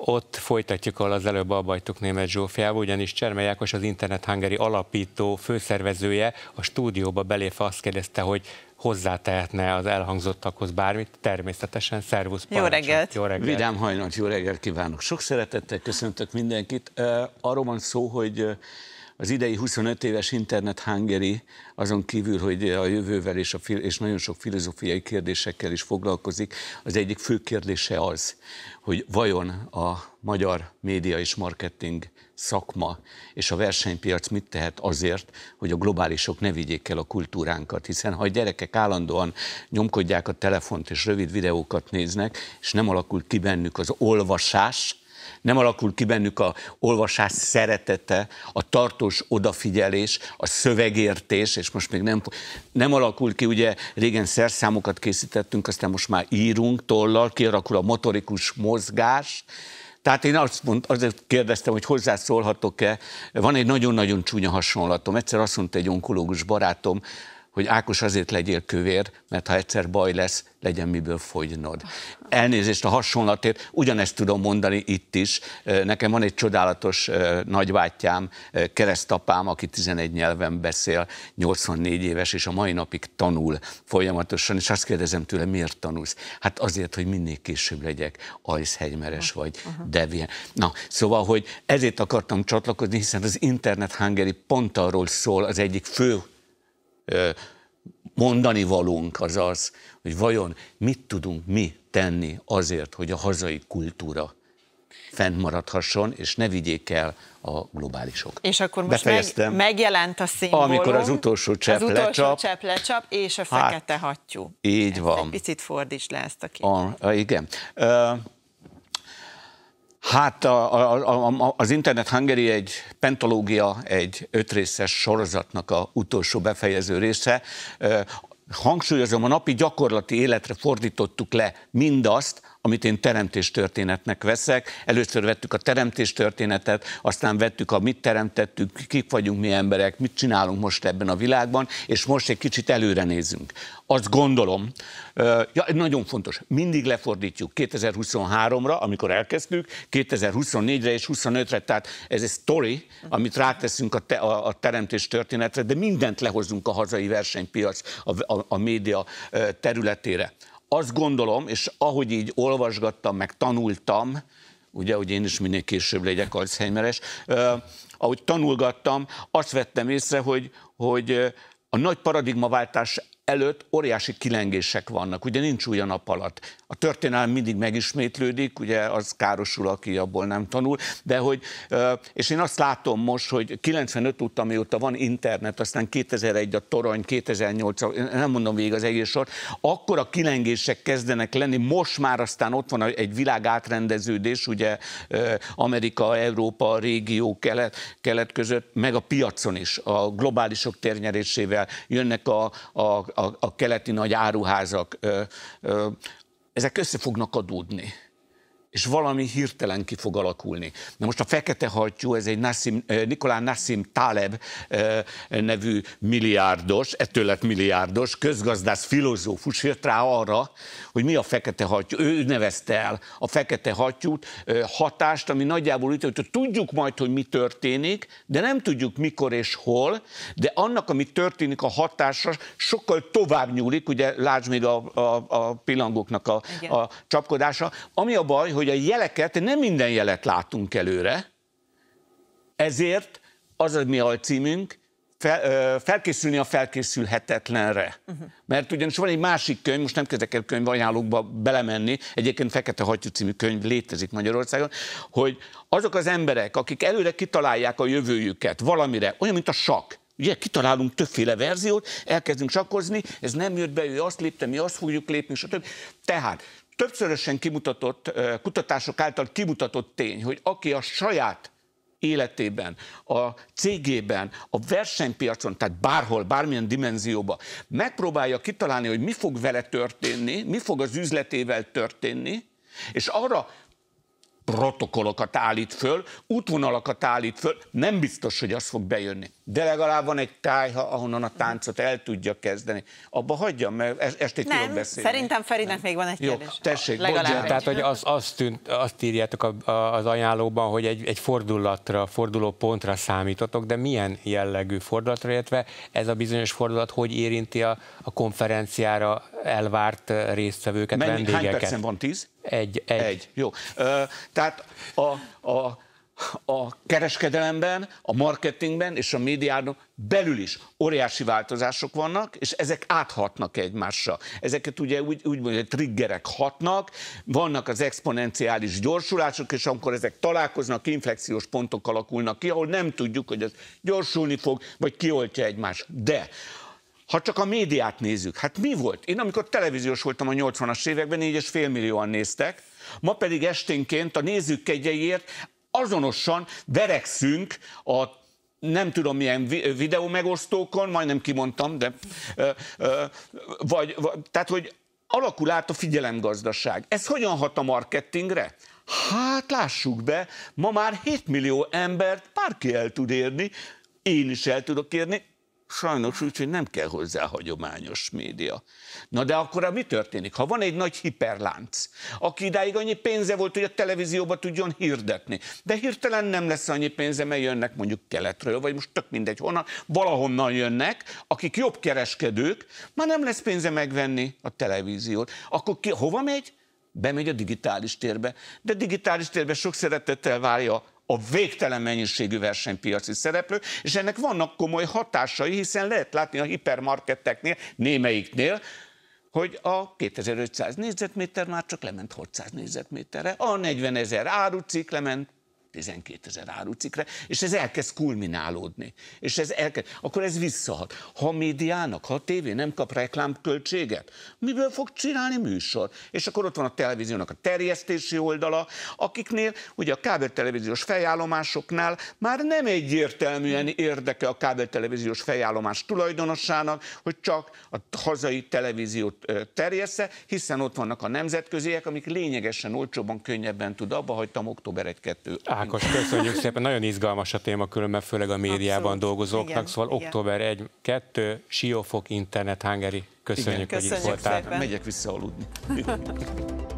Ott folytatjuk, ahol az előbb abbajtuk német Zsófiába, ugyanis Cserme Jákos az Internet Hungary alapító főszervezője a stúdióba belépve azt kérdezte, hogy hozzátehetne az elhangzottakhoz bármit, természetesen szervusz. Parancsot. Jó reggelt. Jó reggelt. Vidám hajnalt, jó reggelt kívánok. Sok szeretettel köszöntök mindenkit. Arról van szó, hogy az idei 25 éves Internet hangeri, azon kívül, hogy a jövővel és, a, és nagyon sok filozófiai kérdésekkel is foglalkozik, az egyik fő kérdése az, hogy vajon a magyar média és marketing szakma és a versenypiac mit tehet azért, hogy a globálisok ne vigyék el a kultúránkat, hiszen ha a gyerekek állandóan nyomkodják a telefont és rövid videókat néznek, és nem alakul ki bennük az olvasás, nem alakul ki bennük a olvasás szeretete, a tartós odafigyelés, a szövegértés, és most még nem, nem alakul ki, ugye régen szerszámokat készítettünk, aztán most már írunk tollal, kialakul a motorikus mozgás, tehát én azt mond, azért kérdeztem, hogy hozzászólhatok-e. Van egy nagyon-nagyon csúnya hasonlatom. Egyszer azt mondta egy onkológus barátom, hogy Ákos azért legyél kövér, mert ha egyszer baj lesz, legyen miből fogynod. Elnézést a hasonlatért, ugyanezt tudom mondani itt is. Nekem van egy csodálatos nagyvátyám, keresztapám, aki 11 nyelven beszél, 84 éves, és a mai napig tanul folyamatosan, és azt kérdezem tőle, miért tanulsz? Hát azért, hogy minél később legyek ajszhegymeres vagy uh-huh. devien. Na, szóval, hogy ezért akartam csatlakozni, hiszen az Internet hangeri pont arról szól, az egyik fő mondani valónk az az, hogy vajon mit tudunk mi tenni azért, hogy a hazai kultúra fennmaradhasson, és ne vigyék el a globálisok. És akkor most Befejeztem. meg, megjelent a szimbólum. Amikor az utolsó csepp az lecsap. csepp lecsap, és a hát, fekete hát, hattyú. Így ezt van. Egy picit fordítsd le ezt a képet. a, igen. Uh, Hát a, a, a, az Internet Hungary egy pentológia, egy ötrészes sorozatnak a utolsó befejező része. Hangsúlyozom, a napi gyakorlati életre fordítottuk le mindazt, amit én teremtéstörténetnek veszek. Először vettük a teremtéstörténetet, aztán vettük a mit teremtettük, kik vagyunk mi emberek, mit csinálunk most ebben a világban, és most egy kicsit előre nézünk. Azt gondolom, ja, nagyon fontos, mindig lefordítjuk 2023-ra, amikor elkezdtük, 2024-re és 25-re, tehát ez egy story, amit ráteszünk a, te, a, a teremtés történetre, de mindent lehozunk a hazai versenypiac, a, a, a média területére azt gondolom, és ahogy így olvasgattam, meg tanultam, ugye, hogy én is minél később legyek Alzheimeres, eh, ahogy tanulgattam, azt vettem észre, hogy, hogy a nagy paradigmaváltás előtt óriási kilengések vannak, ugye nincs új a nap alatt. A történelem mindig megismétlődik, ugye az károsul, aki abból nem tanul, de hogy, és én azt látom most, hogy 95 óta, mióta van internet, aztán 2001 a torony, 2008, nem mondom végig az egész sor, akkor a kilengések kezdenek lenni, most már aztán ott van egy világ átrendeződés, ugye Amerika, Európa, régió, kelet, kelet között, meg a piacon is, a globálisok térnyerésével jönnek a, a, a, a keleti nagy áruházak, ezek össze fognak adódni és valami hirtelen ki fog alakulni. Na most a fekete hajtyú, ez egy Nassim, Nikolá Nassim Taleb nevű milliárdos, ettől lett milliárdos, közgazdász filozófus jött rá arra, hogy mi a fekete hajtyú. Ő nevezte el a fekete hajtyút hatást, ami nagyjából úgy, hogy tudjuk majd, hogy mi történik, de nem tudjuk mikor és hol, de annak, ami történik a hatásra, sokkal tovább nyúlik, ugye lásd még a, a, a pillangóknak a, a csapkodása. Ami a baj, hogy a jeleket, nem minden jelet látunk előre, ezért az a mi alcímünk, fel, felkészülni a felkészülhetetlenre. Uh-huh. Mert ugyanis van egy másik könyv, most nem kezdek el könyv ajánlókba belemenni, egyébként Fekete Hattyú című könyv létezik Magyarországon, hogy azok az emberek, akik előre kitalálják a jövőjüket valamire, olyan, mint a sakk, Ugye kitalálunk többféle verziót, elkezdünk sakkozni, ez nem jött be, ő azt lépte, mi azt fogjuk lépni, stb. Tehát többszörösen kimutatott, kutatások által kimutatott tény, hogy aki a saját életében, a cégében, a versenypiacon, tehát bárhol, bármilyen dimenzióba megpróbálja kitalálni, hogy mi fog vele történni, mi fog az üzletével történni, és arra protokollokat állít föl, útvonalakat állít föl, nem biztos, hogy az fog bejönni. De legalább van egy tájha, ahonnan a táncot el tudja kezdeni. Abba hagyjam, mert este nem, tudom beszélni. Szerintem Ferinek nem. még van egy Jó, kérdés. tessék, bocsánat. Tehát, hogy az, azt, tűnt, azt írjátok a, a, az ajánlóban, hogy egy, egy fordulatra, forduló pontra számítotok, de milyen jellegű fordulatra, illetve ez a bizonyos fordulat hogy érinti a, a konferenciára elvárt résztvevőket, Mennyi, vendégeket. Hány percen van? Tíz? Egy. Egy. egy. Jó. Ö, tehát a, a, a kereskedelemben, a marketingben és a médiában belül is óriási változások vannak, és ezek áthatnak egymásra. Ezeket ugye úgy, úgy mondja, triggerek hatnak, vannak az exponenciális gyorsulások, és amikor ezek találkoznak, inflexiós pontok alakulnak ki, ahol nem tudjuk, hogy ez gyorsulni fog, vagy kioltja egymást. De ha csak a médiát nézzük, hát mi volt? Én amikor televíziós voltam a 80-as években, 4,5 millióan néztek, ma pedig esténként a nézők kegyeiért azonosan verekszünk a nem tudom milyen videó megosztókon, majdnem kimondtam, de ö, ö, vagy, vagy, tehát hogy alakul át a figyelemgazdaság. Ez hogyan hat a marketingre? Hát lássuk be, ma már 7 millió embert bárki el tud érni, én is el tudok érni, Sajnos úgy, hogy nem kell hozzá hagyományos média. Na de akkor mi történik? Ha van egy nagy hiperlánc, aki idáig annyi pénze volt, hogy a televízióba tudjon hirdetni, de hirtelen nem lesz annyi pénze, mert jönnek mondjuk keletről, vagy most tök mindegy honnan, valahonnan jönnek, akik jobb kereskedők, már nem lesz pénze megvenni a televíziót. Akkor ki, hova megy? Bemegy a digitális térbe, de digitális térbe sok szeretettel várja a végtelen mennyiségű versenypiaci szereplő, és ennek vannak komoly hatásai, hiszen lehet látni a hipermarketeknél, némelyiknél, hogy a 2500 négyzetméter már csak lement 600 négyzetméterre, a 40 ezer árucik lement 12 ezer árucikre, és ez elkezd kulminálódni. És ez elkezd, akkor ez visszahat. Ha a médiának, ha a tévé nem kap reklámköltséget, miből fog csinálni műsor? És akkor ott van a televíziónak a terjesztési oldala, akiknél ugye a kábeltelevíziós fejállomásoknál már nem egyértelműen érdeke a kábeltelevíziós fejállomás tulajdonosának, hogy csak a hazai televíziót terjessze, hiszen ott vannak a nemzetköziek, amik lényegesen olcsóban, könnyebben tud. Abba hagytam október 1-2. Ákos, köszönjük szépen. Nagyon izgalmas a téma, különben főleg a médiában Abszolút. dolgozóknak. Igen, szóval igen. október 1-2, Siófok Internet Hungary. Köszönjük, igen. köszönjük, hogy itt voltál. Szépen. Megyek visszaaludni.